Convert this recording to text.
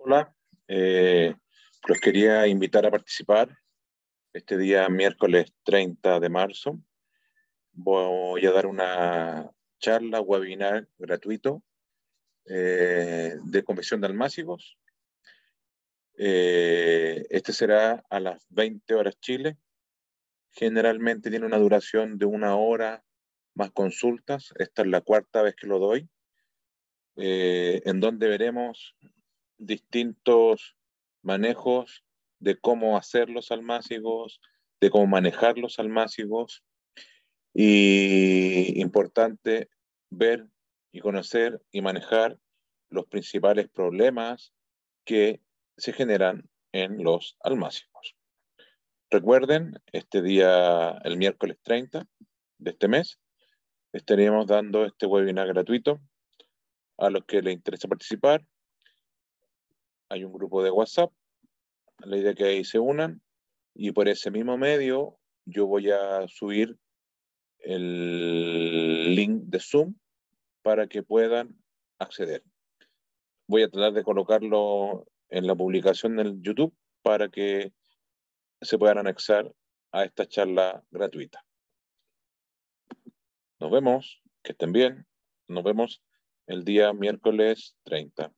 Hola, eh, los quería invitar a participar este día miércoles 30 de marzo. Voy a dar una charla, webinar gratuito eh, de Comisión de Almácigos. Eh, este será a las 20 horas Chile. Generalmente tiene una duración de una hora más consultas. Esta es la cuarta vez que lo doy. en donde veremos distintos manejos de cómo hacer los almácigos, de cómo manejar los almácigos. Y importante ver y conocer y manejar los principales problemas que se generan en los almácigos. Recuerden, este día, el miércoles 30 de este mes, estaríamos dando este webinar gratuito a los que les interesa participar hay un grupo de WhatsApp, la idea que ahí se unan y por ese mismo medio yo voy a subir el link de Zoom para que puedan acceder. Voy a tratar de colocarlo en la publicación del YouTube para que se puedan anexar a esta charla gratuita. Nos vemos, que estén bien. Nos vemos el día miércoles 30.